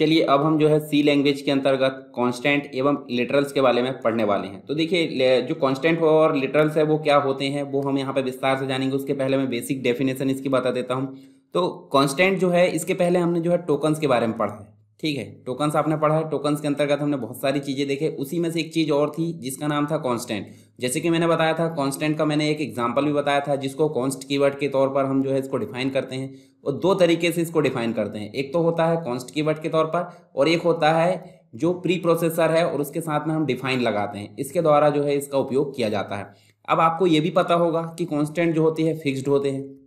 चलिए अब हम जो है सी लैंग्वेज के अंतर्गत कांस्टेंट एवं लिटरल्स के बारे में पढ़ने वाले हैं तो देखिए जो कांस्टेंट और लिटरल्स है वो क्या होते हैं वो हम यहाँ पे विस्तार से जानेंगे उसके पहले मैं बेसिक डेफिनेशन इसकी बता देता हूँ तो कांस्टेंट जो है इसके पहले हमने जो है टोकन्स के बारे में पढ़ा है ठीक है टोकन्स आपने पढ़ा है टोकन्स के अंतर्गत हमने बहुत सारी चीज़ें देखे उसी में से एक चीज़ और थी जिसका नाम था कॉन्स्टेंट जैसे कि मैंने बताया था कॉन्स्टेंट का मैंने एक एग्जाम्पल भी बताया था जिसको कॉन्स्ट कीवर्ड के तौर पर हम जो है इसको डिफाइन करते हैं और दो तरीके से इसको डिफाइन करते हैं एक तो होता है कॉन्स्ट कीवर्ड के तौर पर और एक होता है जो प्री प्रोसेसर है और उसके साथ में हम डिफाइन लगाते हैं इसके द्वारा जो है इसका उपयोग किया जाता है अब आपको ये भी पता होगा कि कॉन्स्टेंट जो होती है फिक्स्ड होते हैं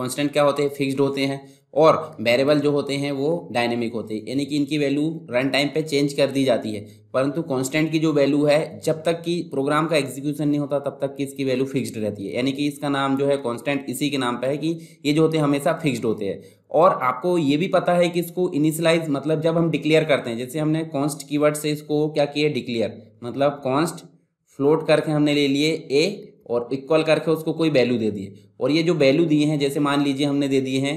कॉन्स्टेंट क्या होते हैं फिक्सड होते हैं और वेरिएबल जो होते हैं वो डायनेमिक होते हैं यानी कि इनकी वैल्यू रन टाइम पे चेंज कर दी जाती है परंतु कांस्टेंट की जो वैल्यू है जब तक कि प्रोग्राम का एग्जीक्यूशन नहीं होता तब तक कि इसकी वैल्यू फिक्स्ड रहती है यानी कि इसका नाम जो है कांस्टेंट इसी के नाम पर है कि ये जो होते हैं हमेशा फिक्स्ड होते हैं और आपको ये भी पता है कि इसको इनिशलाइज मतलब जब हम डिक्लेयर करते हैं जैसे हमने कॉन्स्ट की से इसको क्या किया डिक्लेयर मतलब कॉन्स्ट फ्लोट करके हमने ले लिए ए और इक्वल करके उसको कोई वैल्यू दे दिए और ये जो वैल्यू दिए हैं जैसे मान लीजिए हमने दे दिए हैं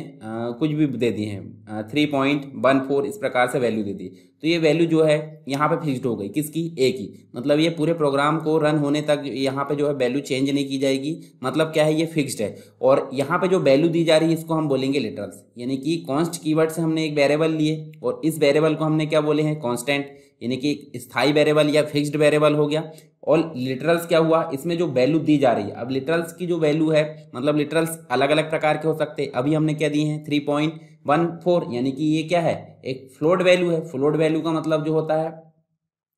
कुछ भी दे दिए हैं थ्री पॉइंट वन फोर इस प्रकार से वैल्यू दे दी तो ये वैल्यू जो है यहाँ पे फिक्स्ड हो गई किसकी ए की मतलब ये पूरे प्रोग्राम को रन होने तक यहाँ पे जो है वैल्यू चेंज नहीं की जाएगी मतलब क्या है ये फिक्स्ड है और यहाँ पे जो वैल्यू दी जा रही है इसको हम बोलेंगे लिटरल्स यानी कि कॉन्स्ट कीवर्ड से हमने एक वेरेबल लिए और इस वेरेबल को हमने क्या बोले हैं कॉन्स्टेंट यानी कि स्थायी वेरेबल या फिक्स्ड वेरेबल हो गया और लिटरल्स क्या हुआ इसमें जो वैल्यू दी जा रही है अब लिटरल्स की जो वैल्यू है मतलब लिटरल्स अलग अलग प्रकार के हो सकते हैं अभी हमने क्या दिए हैं थ्री पॉइंट वन फोर यानी कि ये क्या है एक फ्लोट वैल्यू है फ्लोट वैल्यू का मतलब जो होता है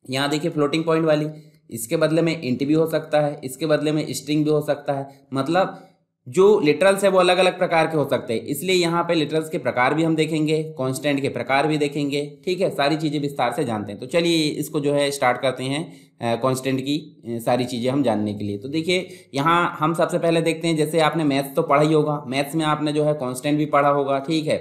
यहाँ देखिए फ्लोटिंग पॉइंट वाली इसके बदले में इंट भी हो सकता है इसके बदले में स्ट्रिंग भी हो सकता है मतलब जो लिटरल्स है वो अलग अलग प्रकार के हो सकते हैं इसलिए यहाँ पे लिटरल्स के प्रकार भी हम देखेंगे कॉन्स्टेंट के प्रकार भी देखेंगे ठीक है सारी चीज़ें विस्तार से जानते हैं तो चलिए इसको जो है स्टार्ट करते हैं कॉन्स्टेंट की सारी चीज़ें हम जानने के लिए तो देखिए यहाँ हम सबसे पहले देखते हैं जैसे आपने मैथ्स तो पढ़ा ही होगा मैथ्स में आपने जो है कॉन्स्टेंट भी पढ़ा होगा ठीक है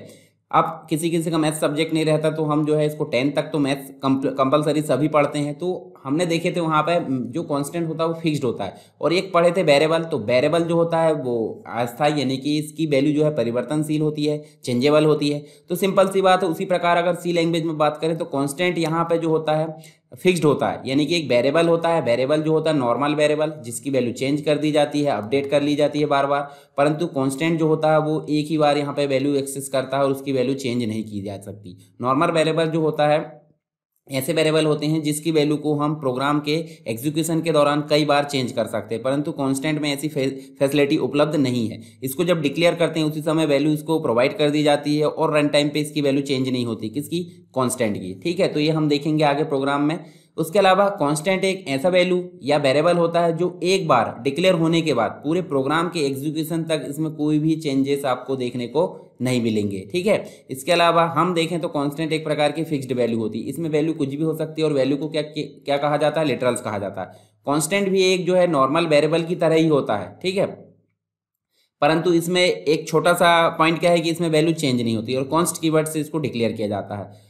अब किसी किसी का मैथ्स सब्जेक्ट नहीं रहता तो हम जो है इसको टेंथ तक तो मैथ्स कंपलसरी सभी पढ़ते हैं तो हमने देखे थे वहाँ पर जो कॉन्स्टेंट होता है वो फिक्सड होता है और एक पढ़े थे वेरेबल तो वेरेबल जो होता है वो आस्था यानी कि इसकी वैल्यू जो है परिवर्तनशील होती है चेंजेबल होती है तो सिंपल सी बात है उसी प्रकार अगर सी लैंग्वेज में बात करें तो कॉन्स्टेंट यहाँ पर जो होता है फिक्स्ड होता है यानी कि एक वेरेबल होता है वेरेबल जो होता है नॉर्मल वेरेबल जिसकी वैल्यू चेंज कर दी जाती है अपडेट कर ली जाती है बार बार परंतु कांस्टेंट जो होता है वो एक ही बार यहाँ पे वैल्यू एक्सेस करता है और उसकी वैल्यू चेंज नहीं की जा सकती नॉर्मल वेरेबल जो होता है ऐसे वेरिएबल होते हैं जिसकी वैल्यू को हम प्रोग्राम के एग्जीक्यूशन के दौरान कई बार चेंज कर सकते हैं परंतु कांस्टेंट में ऐसी फैसिलिटी उपलब्ध नहीं है इसको जब डिक्लेयर करते हैं उसी समय वैल्यू इसको प्रोवाइड कर दी जाती है और रन टाइम पे इसकी वैल्यू चेंज नहीं होती किसकी कॉन्स्टेंट की ठीक है तो ये हम देखेंगे आगे प्रोग्राम में उसके अलावा कांस्टेंट एक ऐसा वैल्यू या वेरिएबल होता है जो एक बार डिक्लेयर होने के बाद पूरे प्रोग्राम के एग्जीक्यूशन तक इसमें कोई भी चेंजेस आपको देखने को नहीं मिलेंगे ठीक है इसके अलावा हम देखें तो कांस्टेंट एक प्रकार की फिक्स्ड वैल्यू होती है इसमें वैल्यू कुछ भी हो सकती है और वैल्यू को क्या क्या कहा जाता है लिटरल्स कहा जाता है कॉन्स्टेंट भी एक जो है नॉर्मल वेरेबल की तरह ही होता है ठीक है परंतु इसमें एक छोटा सा पॉइंट क्या है कि इसमें वैल्यू चेंज नहीं होती और कॉन्स्ट की से इसको डिक्लेयर किया जाता है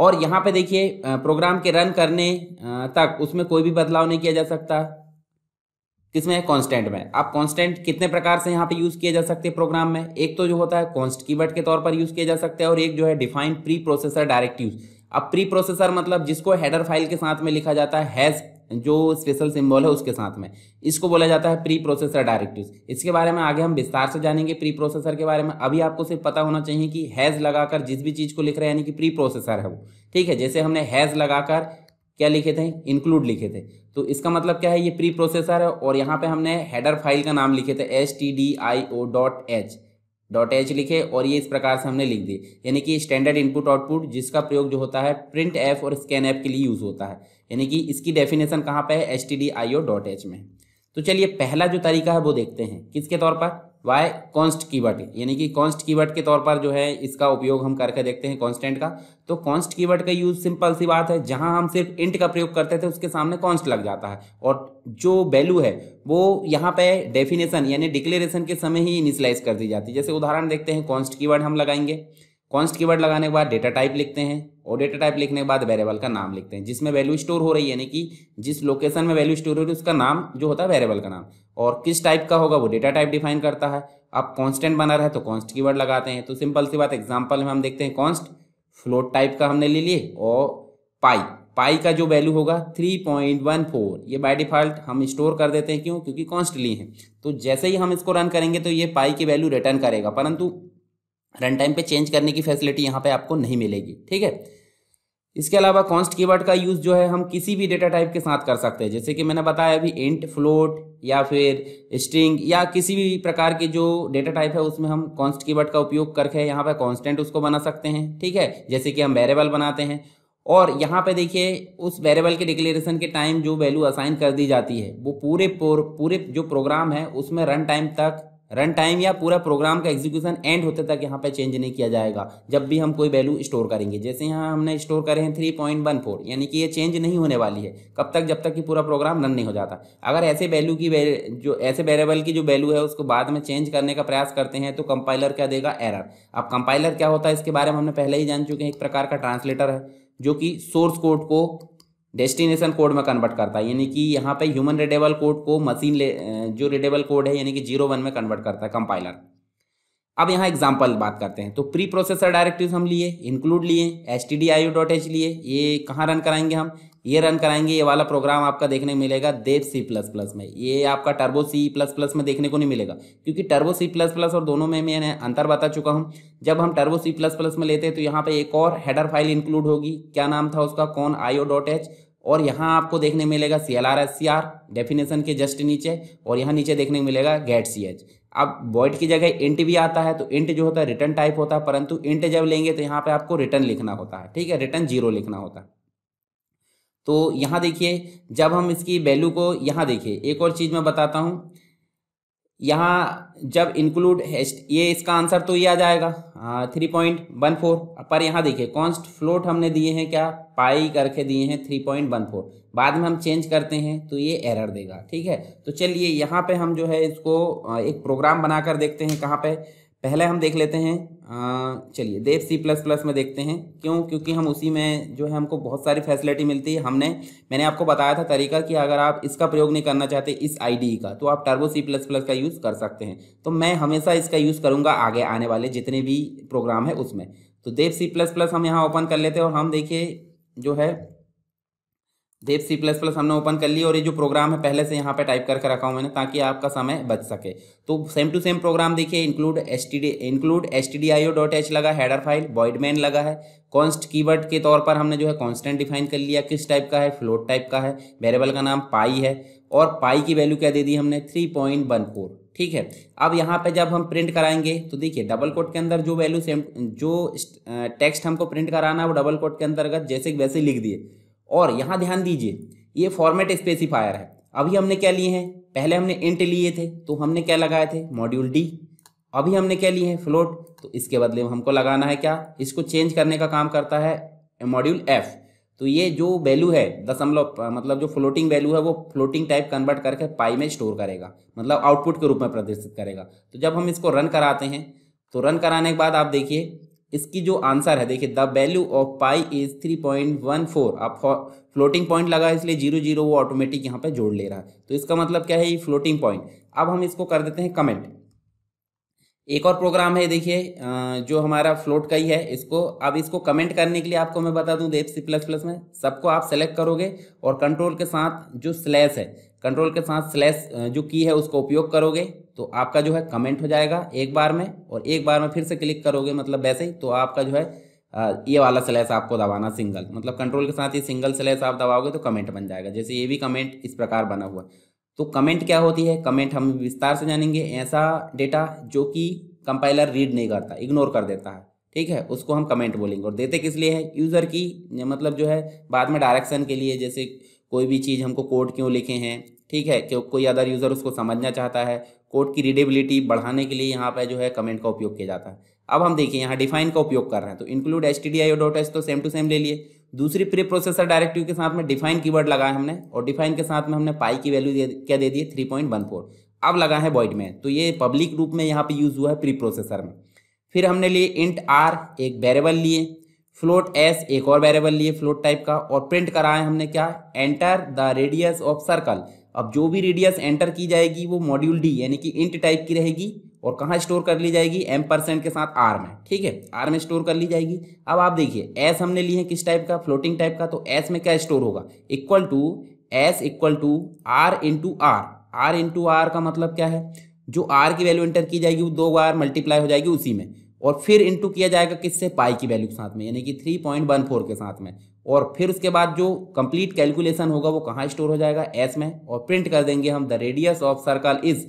और यहाँ पे देखिए प्रोग्राम के रन करने तक उसमें कोई भी बदलाव नहीं किया जा सकता किसमें है कांस्टेंट में आप कांस्टेंट कितने प्रकार से यहाँ पे यूज किए जा सकते हैं प्रोग्राम में एक तो जो होता है कॉन्स्ट कीवर्ड के तौर पर यूज किया जा सकता है और एक जो है defined preprocessor directive use अब प्री प्रोसेसर मतलब जिसको हेडर फाइल के साथ में लिखा जाता है हैज जो स्पेशल सिंबल है उसके साथ में इसको बोला जाता है प्री प्रोसेसर डायरेक्टिव इसके बारे में आगे हम विस्तार से जानेंगे प्री प्रोसेसर के बारे में अभी आपको सिर्फ पता होना चाहिए कि हैज़ लगाकर जिस भी चीज़ को लिख रहे हैं यानी कि प्री प्रोसेसर है वो ठीक है जैसे हमने हैज़ लगाकर क्या लिखे थे इंक्लूड लिखे थे तो इसका मतलब क्या है ये प्री प्रोसेसर है और यहाँ पे हमने हेडर फाइल का नाम लिखे थे H T D I O dot H dot H लिखे और ये इस प्रकार से हमने लिख दी यानी कि स्टैंडर्ड इनपुट आउटपुट जिसका प्रयोग जो होता है प्रिंट ऐप और स्कैन ऐप के लिए यूज़ होता है यानी कि इसकी डेफिनेशन कहाँ पे है H T D I O dot H में तो चलिए पहला जो तरीका है वो देखते हैं किसके तौर पर वाई कॉन्स्ट कीवर्ड यानी कि कॉन्स्ट कीवर्ड के तौर पर जो है इसका उपयोग हम करके देखते हैं कॉन्स्टेंट का तो कॉन्स्ट कीवर्ड का यूज सिंपल सी बात है जहां हम सिर्फ इंट का प्रयोग करते थे उसके सामने कॉन्स्ट लग जाता है और जो वैल्यू है वो यहाँ पे डेफिनेशन यानी डिक्लेरेशन के समय ही इनिशलाइज कर दी जाती है जैसे उदाहरण देखते हैं कॉन्स्ट कीवर्ड हम लगाएंगे कॉन्स्ट कीवर्ड लगाने के बाद डेटा टाइप लिखते हैं और डेटा टाइप लिखने के बाद वेरिएबल का नाम लिखते हैं जिसमें वैल्यू स्टोर हो रही है यानी कि जिस लोकेशन में वैल्यू स्टोर हो रही है उसका नाम जो होता है वेरिएबल का नाम और किस टाइप का होगा वो डेटा टाइप डिफाइन करता है अब कॉन्स्टेंट बना रहा है तो कॉन्स्ट कीवर्ड लगाते हैं तो सिंपल सी बात एग्जाम्पल में हम देखते हैं कॉन्स्ट फ्लोट टाइप का हमने ले लिए और पाई पाई का जो वैल्यू होगा थ्री पॉइंट वन फोर ये बाय डिफॉल्ट हम स्टोर कर देते हैं क्यों क्योंकि कॉन्स्टली है तो जैसे ही हम इसको रन करेंगे तो ये पाई की वैल्यू रिटर्न करेगा परंतु रन टाइम पे चेंज करने की फैसिलिटी यहाँ पे आपको नहीं मिलेगी ठीक है इसके अलावा कॉन्स्ट कीवर्ड का यूज़ जो है हम किसी भी डेटा टाइप के साथ कर सकते हैं जैसे कि मैंने बताया अभी इंट फ्लोट या फिर स्ट्रिंग या किसी भी प्रकार के जो डेटा टाइप है उसमें हम कॉन्स्ट कीवर्ड का उपयोग करके यहाँ पर कॉन्स्टेंट उसको बना सकते हैं ठीक है जैसे कि हम वेरेबल बनाते हैं और यहाँ पे देखिए उस वेरिएबल के डिक्लेरेशन के टाइम जो वैल्यू असाइन कर दी जाती है वो पूरे पूरे जो प्रोग्राम है उसमें रन टाइम तक रन टाइम या पूरा प्रोग्राम का एग्जीक्यूशन एंड होते तक यहाँ पे चेंज नहीं किया जाएगा जब भी हम कोई वैल्यू स्टोर करेंगे जैसे यहाँ हमने स्टोर करे हैं थ्री पॉइंट वन फोर यानी कि ये चेंज नहीं होने वाली है कब तक जब तक कि पूरा प्रोग्राम रन नहीं हो जाता अगर ऐसे वैल्यू की जो ऐसे वेरेबल की जो वैल्यू है उसको बाद में चेंज करने का प्रयास करते हैं तो कंपाइलर क्या देगा एरर अब कंपाइलर क्या होता है इसके बारे में हमने पहले ही जान चुके हैं एक प्रकार का ट्रांसलेटर है जो कि सोर्स कोड को डेस्टिनेशन कोड में कन्वर्ट करता है यानी कि यहाँ पे ह्यूमन रेडेबल कोड को मशीन जो रेडेबल कोड है यानी कि जीरो वन में कन्वर्ट करता है कंपाइलर अब यहाँ एग्जाम्पल बात करते हैं तो प्री प्रोसेसर डायरेक्टिव हम लिए इंक्लूड लिए S T D I dot H लिए ये कहाँ रन कराएंगे हम ये रन कराएंगे ये वाला प्रोग्राम आपका देखने मिलेगा देव सी प्लस प्लस में ये आपका टर्बो सी प्लस प्लस में देखने को नहीं मिलेगा क्योंकि टर्बो सी प्लस प्लस और दोनों में मैंने अंतर बता चुका हूँ जब हम टर्बो सी प्लस प्लस में लेते हैं तो यहाँ पे एक और हेडर फाइल इंक्लूड होगी क्या नाम था उसका कौन आईओ डॉट एच और यहाँ आपको देखने मिलेगा C L R S C R definition के जस्ट नीचे और यहाँ नीचे देखने मिलेगा गेट सी एच अब वॉइड की जगह इंट भी आता है तो इंट जो होता है रिटर्न टाइप होता है परंतु इंट जब लेंगे तो यहाँ पे आपको रिटर्न लिखना होता है ठीक है रिटर्न जीरो लिखना होता है तो यहाँ देखिए जब हम इसकी वैल्यू को यहाँ देखिए एक और चीज़ मैं बताता हूँ यहाँ जब इंक्लूड ये इसका आंसर तो ये आ जाएगा थ्री पॉइंट वन फोर पर यहाँ देखिए कॉन्स्ट फ्लोट हमने दिए हैं क्या पाई करके दिए हैं थ्री पॉइंट वन फोर बाद में हम चेंज करते हैं तो ये एरर देगा ठीक है तो चलिए यहाँ पे हम जो है इसको एक प्रोग्राम बनाकर देखते हैं कहाँ पे पहले हम देख लेते हैं चलिए देव सी प्लस प्लस में देखते हैं क्यों क्योंकि हम उसी में जो है हमको बहुत सारी फैसिलिटी मिलती है हमने मैंने आपको बताया था तरीका कि अगर आप इसका प्रयोग नहीं करना चाहते इस आई e का तो आप टर्बो सी प्लस प्लस का यूज़ कर सकते हैं तो मैं हमेशा इसका यूज़ करूँगा आगे आने वाले जितने भी प्रोग्राम है उसमें तो देव सी प्लस प्लस हम यहाँ ओपन कर लेते हैं और हम देखिए जो है देव सी प्लस प्लस हमने ओपन कर लिया और ये जो प्रोग्राम है पहले से यहाँ पे टाइप करके रखा हूँ मैंने ताकि आपका समय बच सके तो सेम टू सेम प्रोग्राम देखिए include S T D include S T D I O dot H लगा हैडर फाइल बॉइडमैन लगा है कॉन्स्ट कीवर्ड के तौर पर हमने जो है कॉन्स्टेंट डिफाइन कर लिया किस टाइप का है फ्लोट टाइप का है वेरेबल का नाम पाई है और पाई की वैल्यू क्या दे दी हमने थ्री पॉइंट वन फोर ठीक है अब यहाँ पे जब हम प्रिंट कराएंगे तो देखिए डबल कोट के अंदर जो वैल्यू सेम जो टेक्स्ट uh, हमको प्रिंट कराना है वो डबल कोट के अंतर्गत जैसे वैसे लिख दिए और यहाँ ध्यान दीजिए ये फॉर्मेट स्पेसिफायर है अभी हमने क्या लिए हैं पहले हमने इंट लिए थे तो हमने क्या लगाए थे मॉड्यूल डी अभी हमने क्या लिए हैं फ्लोट तो इसके बदले में हमको लगाना है क्या इसको चेंज करने का काम करता है मॉड्यूल एफ़ तो ये जो वैल्यू है दशमलव मतलब जो फ्लोटिंग वैल्यू है वो फ्लोटिंग टाइप कन्वर्ट करके पाई में स्टोर करेगा मतलब आउटपुट के रूप में प्रदर्शित करेगा तो जब हम इसको रन कराते हैं तो रन कराने के बाद आप देखिए इसकी जो आंसर है देखिए the value of pi is three point one four आप फ्लोटिंग पॉइंट लगा इसलिए जीरो जीरो वो ऑटोमेटिक यहाँ पे जोड़ ले रहा है तो इसका मतलब क्या है ये फ्लोटिंग पॉइंट अब हम इसको कर देते हैं कमेंट एक और प्रोग्राम है देखिए जो हमारा फ्लोट का ही है इसको अब इसको कमेंट करने के लिए आपको मैं बता दूं देव सी प्लस प्लस में सबको आप सेलेक्ट करोगे और कंट्रोल के साथ जो स्लैश है कंट्रोल के साथ स्लैश जो की है उसका उपयोग करोगे तो आपका जो है कमेंट हो जाएगा एक बार में और एक बार में फिर से क्लिक करोगे मतलब वैसे ही तो आपका जो है ये वाला स्लैश आपको दबाना सिंगल मतलब कंट्रोल के साथ ये सिंगल स्लैश आप दबाओगे तो कमेंट बन जाएगा जैसे ये भी कमेंट इस प्रकार बना हुआ तो कमेंट क्या होती है कमेंट हम विस्तार से जानेंगे ऐसा डेटा जो कि कंपाइलर रीड नहीं करता इग्नोर कर देता है ठीक है उसको हम कमेंट बोलेंगे और देते किस लिए है यूज़र की मतलब जो है बाद में डायरेक्शन के लिए जैसे कोई भी चीज़ हमको कोड क्यों लिखे हैं ठीक है क्यों कोई अदर यूज़र उसको समझना चाहता है कोड की रीडेबिलिटी बढ़ाने के लिए यहाँ पर जो है कमेंट का उपयोग किया जाता है अब हम देखिए यहाँ डिफाइन का उपयोग कर रहे हैं तो include S T D I dot S तो सेम टू सेम ले लिए दूसरी प्री प्रोसेसर डायरेक्टिव के साथ में डिफाइन कीवर्ड लगाया हमने और डिफाइन के साथ में हमने पाई की वैल्यू क्या दे दी थ्री पॉइंट वन फोर अब लगा है बॉइड में तो ये पब्लिक रूप में यहाँ पे यूज़ हुआ है प्री प्रोसेसर में फिर हमने लिए इंट आर एक वेरेबल लिए फ्लोट एस एक और वेरिएबल लिए फ्लोट टाइप का और प्रिंट कराए हमने क्या enter the radius of circle अब जो भी रेडियस एंटर की जाएगी वो मॉड्यूल डी यानी कि इंट टाइप की रहेगी और कहाँ स्टोर कर ली जाएगी एम परसेंट के साथ आर में ठीक है आर में स्टोर कर ली जाएगी अब आप देखिए एस हमने लिए है किस टाइप का फ्लोटिंग टाइप का तो एस में क्या स्टोर होगा equal to S equal to R into R R into R का मतलब क्या है जो आर की वैल्यू एंटर की जाएगी वो दो बार मल्टीप्लाई हो जाएगी उसी में और फिर इंटू किया जाएगा किससे पाई की वैल्यू के साथ में यानी कि थ्री पॉइंट वन फोर के साथ में और फिर उसके बाद जो कंप्लीट कैलकुलेशन होगा वो कहाँ स्टोर हो जाएगा एस में और प्रिंट कर देंगे हम the radius of circle is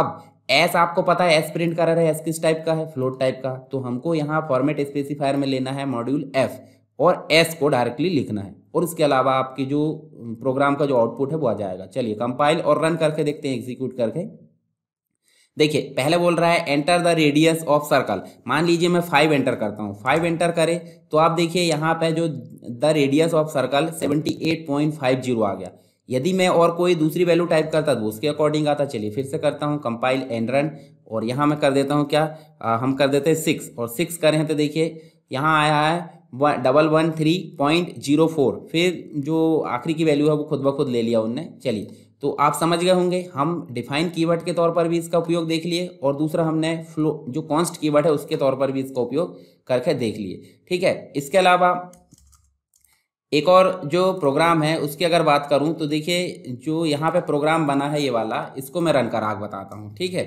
अब एस आपको पता है एस प्रिंट कर रहा है एस किस टाइप का है फ्लोट टाइप का तो हमको यहाँ फॉर्मेट स्पेसिफायर में लेना है मॉड्यूल एफ और एस को डायरेक्टली लिखना है और इसके अलावा आपकी जो प्रोग्राम का जो आउटपुट है वो आ जाएगा चलिए कंपाइल और रन करके देखते हैं एग्जीक्यूट करके देखिए पहले बोल रहा है enter the radius of circle मान लीजिए मैं फाइव एंटर करता हूँ फाइव एंटर करें तो आप देखिए यहाँ पे जो the radius of circle seventy eight point five zero आ गया यदि मैं और कोई दूसरी वैल्यू टाइप करता तो उसके अकॉर्डिंग आता चलिए फिर से करता हूँ कंपाइल एंड रन और यहाँ मैं कर देता हूँ क्या आ, हम कर देते हैं सिक्स और सिक्स करें तो देखिए यहाँ आया है one double one three point zero four फिर जो आखिरी की वैल्यू है वो खुद ब खुद ले लिया उनने चलिए तो आप समझ गए होंगे हम डिफाइन कीवर्ड के तौर पर भी इसका उपयोग देख लिए और दूसरा हमने फ्लो जो कॉन्स्ट कीवर्ड है उसके तौर पर भी इसका उपयोग करके देख लिए ठीक है इसके अलावा एक और जो प्रोग्राम है उसकी अगर बात करूं तो देखिए जो यहाँ पे प्रोग्राम बना है ये वाला इसको मैं रन कराग बताता हूँ ठीक है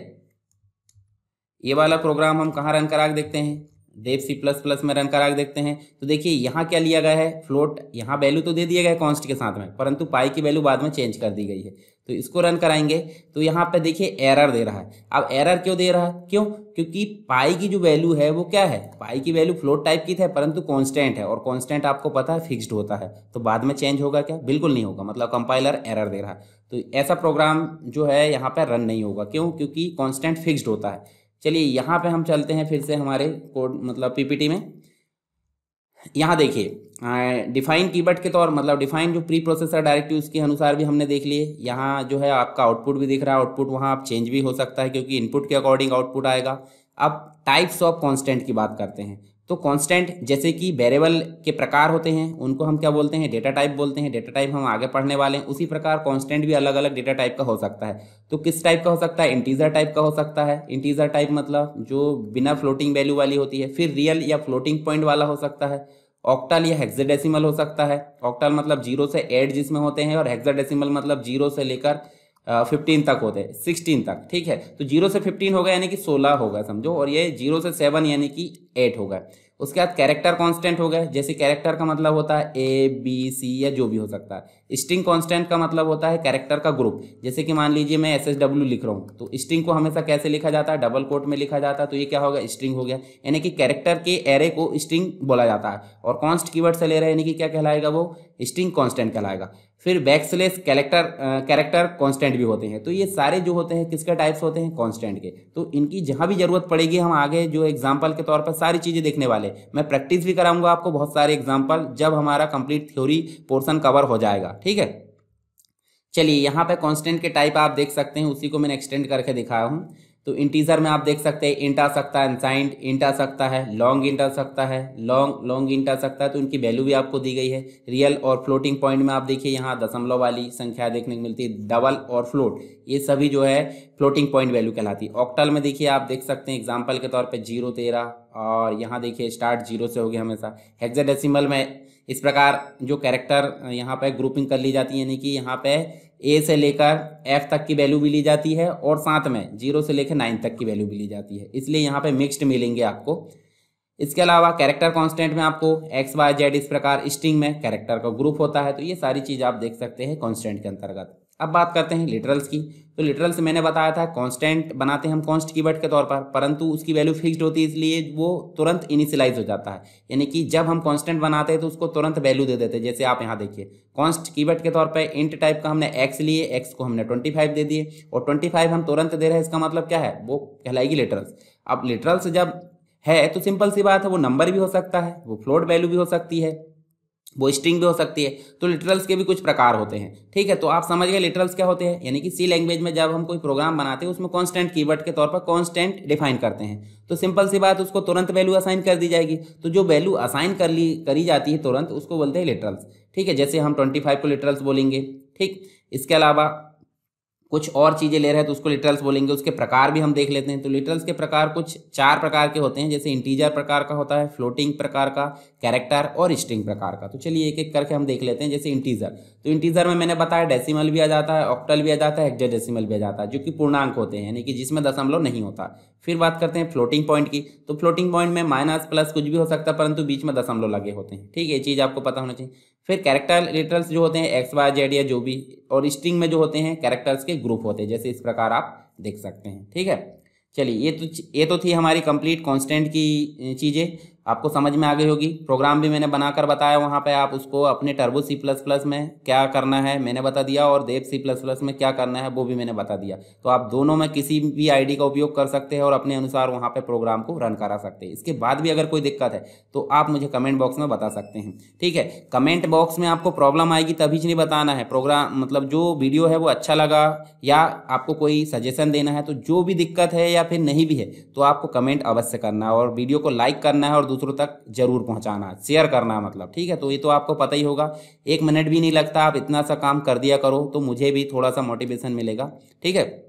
ये वाला प्रोग्राम हम कहाँ रन कराग देखते हैं देव सी प्लस प्लस में रन करा के देखते हैं तो देखिए यहाँ क्या लिया गया है फ्लोट यहाँ वैल्यू तो दे दिया गया है कॉन्स्ट के साथ में परंतु पाई की वैल्यू बाद में चेंज कर दी गई है तो इसको रन कराएंगे तो यहाँ पे देखिए एरर दे रहा है अब एरर क्यों दे रहा है क्यों क्योंकि पाई की जो वैल्यू है वो क्या है पाई की वैल्यू फ्लोट टाइप की थी परंतु कॉन्स्टेंट है और कॉन्स्टेंट आपको पता है फिक्स्ड होता है तो बाद में चेंज होगा क्या बिल्कुल नहीं होगा मतलब कंपाइलर एरर दे रहा है तो ऐसा प्रोग्राम जो है यहाँ पर रन नहीं होगा क्यों क्योंकि कॉन्स्टेंट फिक्सड होता है चलिए यहाँ पे हम चलते हैं फिर से हमारे कोड मतलब पीपीटी में यहाँ देखिए डिफाइन कीवर्ड के तौर मतलब डिफाइन जो प्री प्रोसेसर डायरेक्टिव उसके अनुसार भी हमने देख लिए यहाँ जो है आपका आउटपुट भी दिख रहा है आउटपुट वहाँ आप चेंज भी हो सकता है क्योंकि इनपुट के अकॉर्डिंग आउटपुट आएगा अब टाइप्स ऑफ कॉन्स्टेंट की बात करते हैं तो कांस्टेंट जैसे कि वेरिएबल के प्रकार होते हैं उनको हम क्या बोलते हैं डेटा टाइप बोलते हैं डेटा टाइप हम आगे पढ़ने वाले हैं उसी प्रकार कांस्टेंट भी अलग अलग डेटा टाइप का हो सकता है तो किस टाइप का हो सकता है इंटीजर टाइप का हो सकता है इंटीजर टाइप मतलब जो बिना फ्लोटिंग वैल्यू वाली होती है फिर रियल या फ्लोटिंग पॉइंट वाला हो सकता है ऑक्टल या हेक्साडेसिमल हो सकता है ऑक्टल मतलब जीरो से एट जिसमें होते हैं और हेक्साडेसिमल मतलब जीरो से लेकर फिफ्टीन तक होते हैं सिक्सटीन तक ठीक है तो जीरो से फिफ्टीन होगा यानी कि सोलह होगा समझो और ये जीरो से सेवन यानी कि एट होगा उसके बाद कैरेक्टर कांस्टेंट हो गए जैसे कैरेक्टर का मतलब होता है ए बी सी या जो भी हो सकता है स्ट्रिंग कांस्टेंट का मतलब होता है कैरेक्टर का ग्रुप जैसे कि मान लीजिए मैं एस एस डब्ल्यू लिख रहा हूँ तो स्ट्रिंग को हमेशा कैसे लिखा जाता है डबल कोट में लिखा जाता है तो ये क्या होगा स्ट्रिंग हो गया यानी कि कैरेक्टर के एरे को स्ट्रिंग बोला जाता है और कॉन्स्ट कीवर्ड से ले रहे हैं यानी कि क्या कहलाएगा वो स्ट्रिंग कॉन्स्टेंट कहलाएगा फिर बैक्सलेस कैरेक्टर कैरेक्टर कांस्टेंट भी होते हैं तो ये सारे जो होते हैं किसके टाइप्स होते हैं कांस्टेंट के तो इनकी जहाँ भी ज़रूरत पड़ेगी हम आगे जो एग्जाम्पल के तौर पर सारी चीज़ें देखने वाले मैं प्रैक्टिस भी कराऊंगा आपको बहुत सारे एग्जाम्पल जब हमारा कंप्लीट थ्योरी पोर्सन कवर हो जाएगा ठीक है चलिए यहाँ पर कॉन्स्टेंट के टाइप आप देख सकते हैं उसी को मैंने एक्सटेंड करके दिखाया हूँ तो इंटीजर में आप देख सकते हैं इंट आ सकता है अनसाइंड इंट आ सकता है लॉन्ग इंट आ सकता है लॉन्ग लॉन्ग इंट आ सकता है तो उनकी वैल्यू भी आपको दी गई है रियल और फ्लोटिंग पॉइंट में आप देखिए यहाँ दशमलव वाली संख्या देखने को मिलती है डबल और फ्लोट ये सभी जो है फ्लोटिंग पॉइंट वैल्यू कहलाती है ऑक्टल में देखिए आप देख सकते हैं एग्जाम्पल के तौर पर जीरो तेरह और यहाँ देखिए स्टार्ट जीरो से हो गया हमेशा हेक्साडेसिमल में इस प्रकार जो कैरेक्टर यहाँ पर ग्रुपिंग कर ली जाती है यानी कि यहाँ पर ए से लेकर एफ तक की वैल्यू भी ली जाती है और साथ में जीरो से लेकर नाइन तक की वैल्यू भी ली जाती है इसलिए यहाँ पे मिक्स्ड मिलेंगे आपको इसके अलावा कैरेक्टर कांस्टेंट में आपको एक्स वाई जेड इस प्रकार स्ट्रिंग में कैरेक्टर का ग्रुप होता है तो ये सारी चीज़ आप देख सकते हैं कॉन्स्टेंट के अंतर्गत अब बात करते हैं लिटरल्स की तो लिटरल्स मैंने बताया था कांस्टेंट बनाते हैं हम कॉन्स्ट की के तौर पर परंतु उसकी वैल्यू फिक्स्ड होती है इसलिए वो तुरंत इनिशियलाइज हो जाता है यानी कि जब हम कांस्टेंट बनाते हैं तो उसको तुरंत वैल्यू दे देते हैं जैसे आप यहाँ देखिए कॉन्स्ट की के तौर पर इंट टाइप का हमने एक्स लिए एक्स को हमने ट्वेंटी फाइव दे दिए और ट्वेंटी फाइव हम तुरंत दे रहे हैं इसका मतलब क्या है वो कहलाएगी लिटरल्स अब लिटरल्स जब है तो सिंपल सी बात है वो नंबर भी हो सकता है वो फ्लोट वैल्यू भी हो सकती है वो स्ट्रिंग भी हो सकती है तो लिटरल्स के भी कुछ प्रकार होते हैं ठीक है तो आप समझ गए लिटरल्स क्या होते हैं यानी कि सी लैंग्वेज में जब हम कोई प्रोग्राम बनाते हैं उसमें कांस्टेंट कीवर्ड के तौर पर कांस्टेंट डिफाइन करते हैं तो सिंपल सी बात उसको तुरंत वैल्यू असाइन कर दी जाएगी तो जो वैल्यू असाइन कर ली करी जाती है तुरंत उसको बोलते हैं लिटरल्स ठीक है जैसे हम ट्वेंटी को लिटरल्स बोलेंगे ठीक इसके अलावा कुछ और चीज़ें ले रहे हैं तो उसको लिटरल्स बोलेंगे उसके प्रकार भी हम देख लेते हैं तो लिटरल्स के प्रकार कुछ चार प्रकार के होते हैं जैसे इंटीजर प्रकार का होता है फ्लोटिंग प्रकार का कैरेक्टर और स्ट्रिंग प्रकार का तो चलिए एक एक करके हम देख लेते हैं जैसे इंटीजर तो इंटीजर में मैंने बताया डेसिमल भी आ जाता है ऑक्टल भी आ जाता है हेक्साडेसिमल भी आ जाता है जो कि पूर्णांक होते हैं यानी कि जिसमें दशमलव नहीं होता फिर बात करते हैं फ्लोटिंग पॉइंट की तो फ्लोटिंग पॉइंट में माइनस प्लस कुछ भी हो सकता है परंतु बीच में दशमलव लगे होते हैं ठीक है ये चीज़ आपको पता होना चाहिए फिर कैरेक्टर लेटरल्स जो होते हैं एक्स वाई जेड या जो भी और स्ट्रिंग में जो होते हैं कैरेक्टर्स के ग्रुप होते हैं जैसे इस प्रकार आप देख सकते हैं ठीक है चलिए ये तो ये तो थी हमारी कंप्लीट कांस्टेंट की चीज़ें आपको समझ में आ गई होगी प्रोग्राम भी मैंने बनाकर बताया वहाँ पे आप उसको अपने टर्बो सी प्लस प्लस में क्या करना है मैंने बता दिया और देव सी प्लस प्लस में क्या करना है वो भी मैंने बता दिया तो आप दोनों में किसी भी आईडी का उपयोग कर सकते हैं और अपने अनुसार वहाँ पे प्रोग्राम को रन करा सकते हैं इसके बाद भी अगर कोई दिक्कत है तो आप मुझे कमेंट बॉक्स में बता सकते हैं ठीक है कमेंट बॉक्स में आपको प्रॉब्लम आएगी तभी नहीं बताना है प्रोग्राम मतलब जो वीडियो है वो अच्छा लगा या आपको कोई सजेशन देना है तो जो भी दिक्कत है या फिर नहीं भी है तो आपको कमेंट अवश्य करना है और वीडियो को लाइक करना है और दूसरों तक जरूर पहुंचाना शेयर करना मतलब ठीक है तो ये तो आपको पता ही होगा एक मिनट भी नहीं लगता आप इतना सा काम कर दिया करो तो मुझे भी थोड़ा सा मोटिवेशन मिलेगा ठीक है